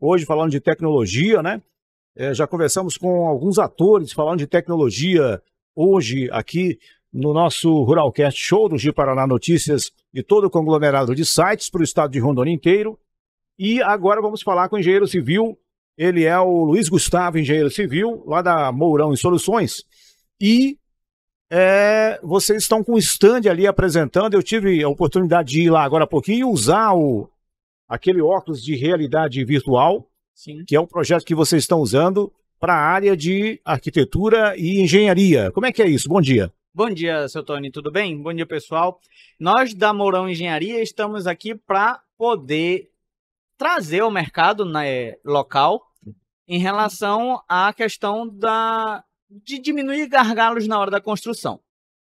hoje falando de tecnologia, né? É, já conversamos com alguns atores falando de tecnologia hoje aqui no nosso Ruralcast Show do Rio Paraná Notícias e todo o conglomerado de sites para o estado de Rondônia inteiro. E agora vamos falar com o engenheiro civil. Ele é o Luiz Gustavo, engenheiro civil, lá da Mourão Soluções. E é, vocês estão com o stand ali apresentando. Eu tive a oportunidade de ir lá agora há pouquinho e usar o, aquele óculos de realidade virtual, Sim. que é um projeto que vocês estão usando para a área de arquitetura e engenharia. Como é que é isso? Bom dia. Bom dia, seu Tony, tudo bem? Bom dia, pessoal. Nós da Mourão Engenharia estamos aqui para poder trazer o mercado né, local em relação à questão da, de diminuir gargalos na hora da construção.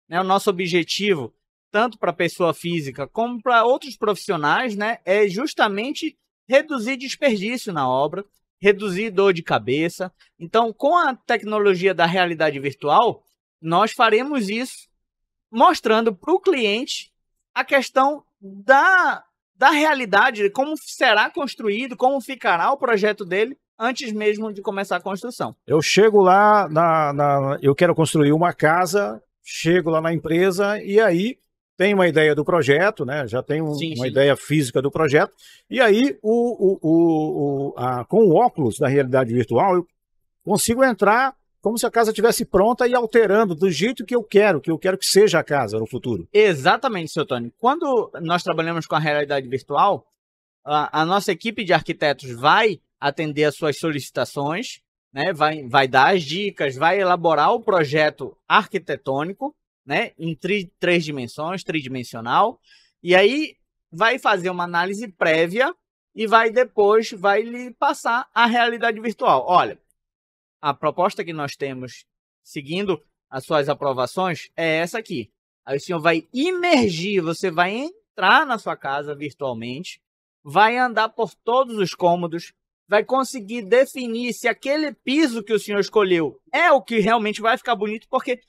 Né? O nosso objetivo tanto para pessoa física como para outros profissionais, né, é justamente reduzir desperdício na obra, reduzir dor de cabeça. Então, com a tecnologia da realidade virtual, nós faremos isso mostrando para o cliente a questão da, da realidade, como será construído, como ficará o projeto dele antes mesmo de começar a construção. Eu chego lá, na, na eu quero construir uma casa, chego lá na empresa e aí tem uma ideia do projeto, né? Já tem um, sim, uma sim. ideia física do projeto. E aí, o, o, o, a, com o óculos da realidade virtual, eu consigo entrar como se a casa tivesse pronta e alterando do jeito que eu quero, que eu quero que seja a casa no futuro. Exatamente, seu Tony. Quando nós trabalhamos com a realidade virtual, a, a nossa equipe de arquitetos vai atender às suas solicitações, né? vai, vai dar as dicas, vai elaborar o projeto arquitetônico né? Em três dimensões, tridimensional. E aí vai fazer uma análise prévia e vai depois vai lhe passar a realidade virtual. Olha, a proposta que nós temos, seguindo as suas aprovações, é essa aqui. Aí o senhor vai imergir, você vai entrar na sua casa virtualmente, vai andar por todos os cômodos, vai conseguir definir se aquele piso que o senhor escolheu é o que realmente vai ficar bonito, porque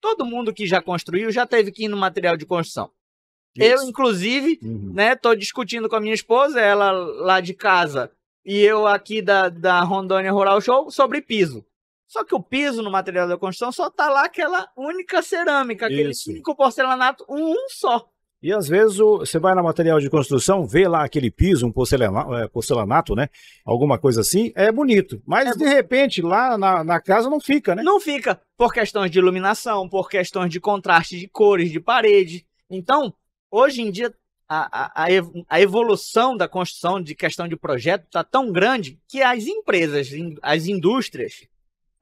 Todo mundo que já construiu já teve que ir no material de construção. Isso. Eu, inclusive, uhum. né, tô discutindo com a minha esposa, ela lá de casa e eu aqui da, da Rondônia Rural Show, sobre piso. Só que o piso no material da construção só tá lá aquela única cerâmica, aquele Isso. único porcelanato, um só. E às vezes você vai na material de construção, vê lá aquele piso, um porcelanato, é, porcelanato né? Alguma coisa assim, é bonito. Mas é de repente lá na, na, casa não fica, né? Não fica, por questões de iluminação, por questões de contraste de cores de parede. Então, hoje em dia, a, a, a evolução da construção de questão de projeto está tão grande que as empresas, as indústrias,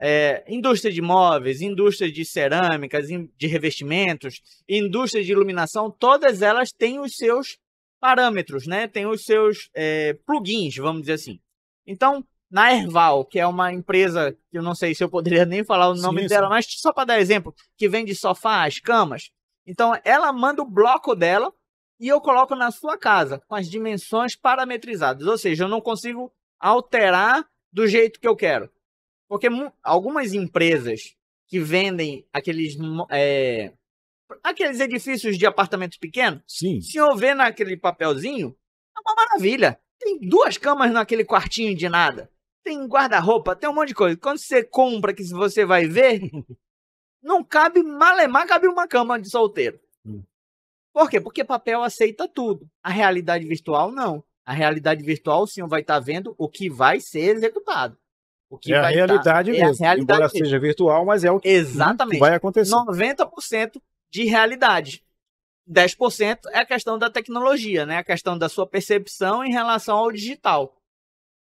é, indústria de móveis, indústria de cerâmicas, de revestimentos, indústria de iluminação, todas elas têm os seus parâmetros, né? Tem os seus é, plugins, vamos dizer assim. Então, na Erval, que é uma empresa que eu não sei se eu poderia nem falar o nome sim, dela, sim. mas só para dar exemplo, que vende sofás, camas. Então, ela manda o bloco dela e eu coloco na sua casa com as dimensões parametrizadas. Ou seja, eu não consigo alterar do jeito que eu quero. Porque algumas empresas que vendem aqueles, é, aqueles edifícios de apartamentos pequenos Sim. se houver naquele papelzinho, é uma maravilha. Tem duas camas naquele quartinho de nada. Tem guarda-roupa, tem um monte de coisa. Quando você compra, que você vai ver, não cabe, malemar cabe uma cama de solteiro. Hum. Por quê? Porque papel aceita tudo. A realidade virtual, não. A realidade virtual, o senhor vai estar tá vendo o que vai ser executado. O que é a realidade estar, mesmo. É a realidade Embora mesmo. seja virtual, mas é o que Exatamente. vai acontecer. 90% de realidade. 10% é a questão da tecnologia, né? A questão da sua percepção em relação ao digital.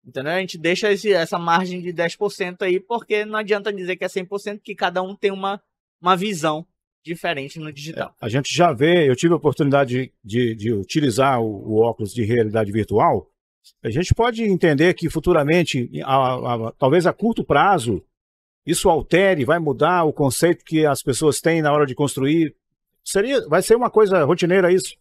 Entendeu? A gente deixa esse, essa margem de 10% aí, porque não adianta dizer que é 100%, que cada um tem uma, uma visão diferente no é, digital. É, a gente já vê, eu tive a oportunidade de, de, de utilizar o, o, óculos de realidade virtual a gente pode entender que futuramente, a, a, a, talvez a curto prazo, isso altere, vai mudar o conceito que as pessoas têm na hora de construir. Seria, vai ser uma coisa rotineira isso?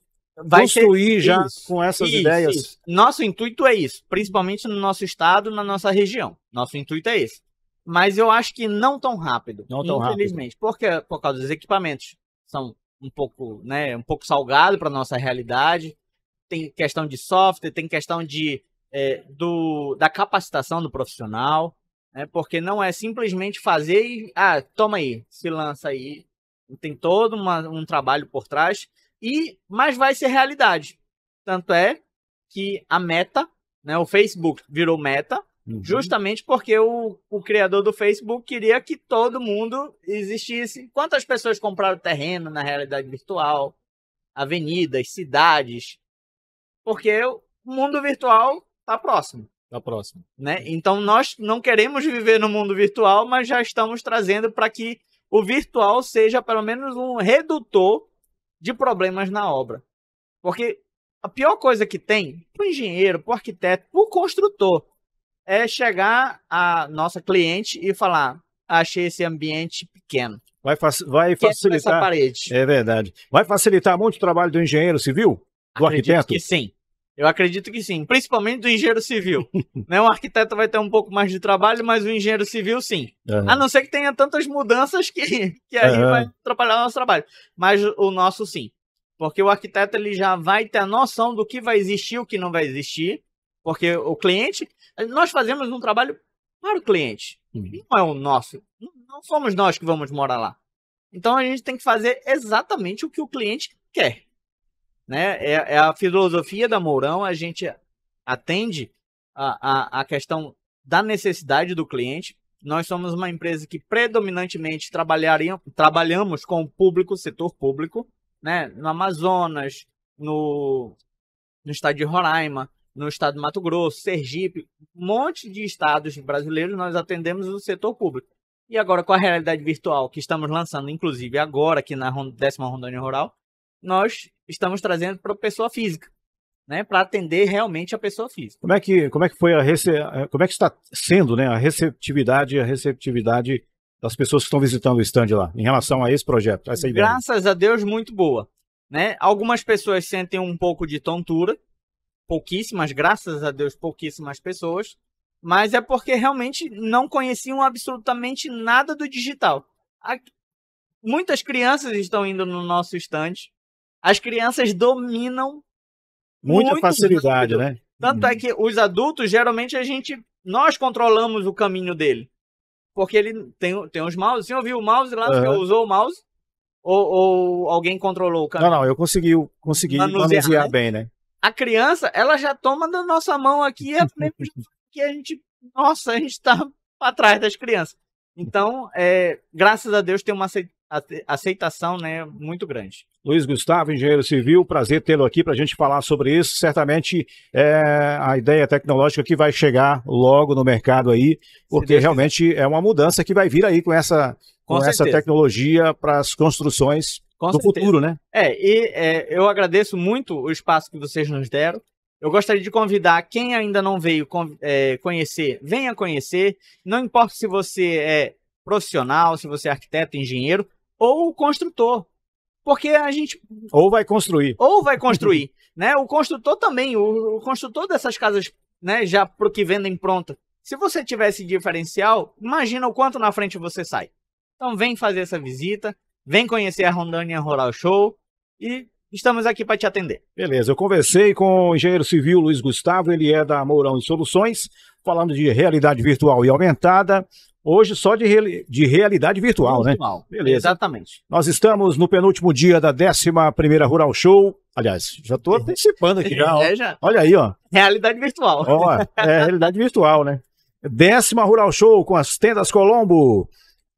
Vai construir já isso, com essas isso, ideias. Isso. Nosso intuito é isso, principalmente no nosso estado, na nossa região. Nosso intuito é esse. Mas eu acho que não tão rápido, não tão infelizmente, rápido. porque é por causa dos equipamentos são um pouco, né, um pouco salgado para nossa realidade tem questão de software, tem questão de, é, do, da capacitação do profissional, né? porque não é simplesmente fazer e, ah, toma aí, se lança aí. Tem todo uma, um trabalho por trás, e mas vai ser realidade. Tanto é que a meta, né, o Facebook virou meta, uhum. justamente porque o, o criador do Facebook queria que todo mundo existisse. Quantas pessoas compraram terreno na realidade virtual? Avenidas, cidades, porque o mundo virtual está próximo. Está próximo. Né? Uhum. Então nós não queremos viver no mundo virtual, mas já estamos trazendo para que o virtual seja pelo menos um redutor de problemas na obra. Porque a pior coisa que tem para o engenheiro, para o arquiteto, para o construtor, é chegar a nossa cliente e falar: achei esse ambiente pequeno. Vai, vai facilitar. Essa parede. É verdade. Vai facilitar muito o trabalho do engenheiro civil? Do Acredito arquiteto? Que sim. Eu acredito que sim, principalmente do engenheiro civil. né? O arquiteto vai ter um pouco mais de trabalho, mas o engenheiro civil sim. Uhum. A não ser que tenha tantas mudanças que, que aí uhum. vai atrapalhar o nosso trabalho. Mas o nosso sim. Porque o arquiteto ele já vai ter a noção do que vai existir e o que não vai existir. Porque o cliente. Nós fazemos um trabalho para o cliente. Uhum. Não é o nosso. Não somos nós que vamos morar lá. Então a gente tem que fazer exatamente o que o cliente quer. Né? É, é a filosofia da Mourão, a gente atende a, a, a questão da necessidade do cliente. Nós somos uma empresa que predominantemente trabalharia, trabalhamos com o público, setor público, né? no Amazonas, no, no estado de Roraima, no estado do Mato Grosso, Sergipe, um monte de estados brasileiros nós atendemos o setor público. E agora com a realidade virtual que estamos lançando, inclusive agora aqui na décima Rondônia Rural, nós estamos trazendo para a pessoa física. Né, para atender realmente a pessoa física. Como é que, como é que foi a rece... Eh, como é que está sendo, né, a receptividade, a receptividade das pessoas que estão visitando o stand lá em relação a esse projeto, a essa ideia? Graças a Deus muito boa, né? Algumas pessoas sentem um pouco de tontura, pouquíssimas, graças a Deus, pouquíssimas pessoas, mas é porque realmente não conheciam absolutamente nada do digital. Muitas crianças estão indo no nosso stand as crianças dominam muita muito facilidade, né? Tanto hum. é uhum. que os adultos, geralmente, a gente. Nós controlamos o caminho dele. Porque ele tem, tem os mouse. Você ouviu o mouse lá? Uhum. Usou o mouse? Ou, ou, alguém controlou o caminho? Não, não, eu consegui, consegui manusear, manusear né? bem, né? A criança, ela já toma da nossa mão aqui é que a gente. Nossa, a gente tá para trás das crianças. Então, é, graças a Deus, tem uma aceitação né, muito grande. Luiz Gustavo, engenheiro civil, prazer tê-lo aqui para a gente falar sobre isso. Certamente é, a ideia tecnológica que vai chegar logo no mercado aí, porque realmente é uma mudança que vai vir aí com essa, com, com essa tecnologia para as construções com do futuro, né? É, e é, eu agradeço muito o espaço que vocês nos deram. Eu gostaria de convidar quem ainda não veio é, conhecer, venha conhecer. Não importa se você é profissional, se você é arquiteto, engenheiro, ou o construtor. Porque a gente. Ou vai construir. Ou vai construir. né? O construtor também, o, o construtor dessas casas né, já pro que vendem pronta. Se você tiver esse diferencial, imagina o quanto na frente você sai. Então vem fazer essa visita, vem conhecer a Rondônia Rural Show e Estamos aqui para te atender. Beleza, eu conversei com o engenheiro civil Luiz Gustavo, ele é da Mourão e Soluções falando de realidade virtual e aumentada, hoje só de, re... de realidade virtual, né? virtual, né? Beleza. Exatamente. Nós estamos no penúltimo dia da 11 Rural Show. Aliás, já estou é. antecipando aqui. Já, é, já. Olha aí, ó. Realidade virtual. Ó, é, é realidade virtual, né? Décima Rural Show com as tendas Colombo.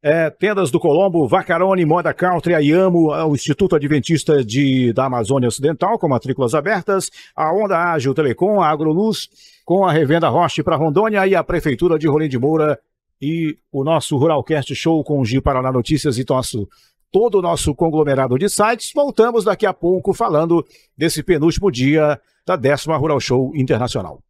É, tendas do Colombo, Vacarone, Moda Country, Ayamo, é, o Instituto Adventista de, da Amazônia Ocidental, com matrículas abertas, a Onda Ágil Telecom, a Agroluz, com a revenda Roche para Rondônia e a Prefeitura de Rolim de Moura e o nosso Ruralcast Show com o Gil Paraná Notícias e nosso, todo o nosso conglomerado de sites. Voltamos daqui a pouco falando desse penúltimo dia da décima Rural Show Internacional.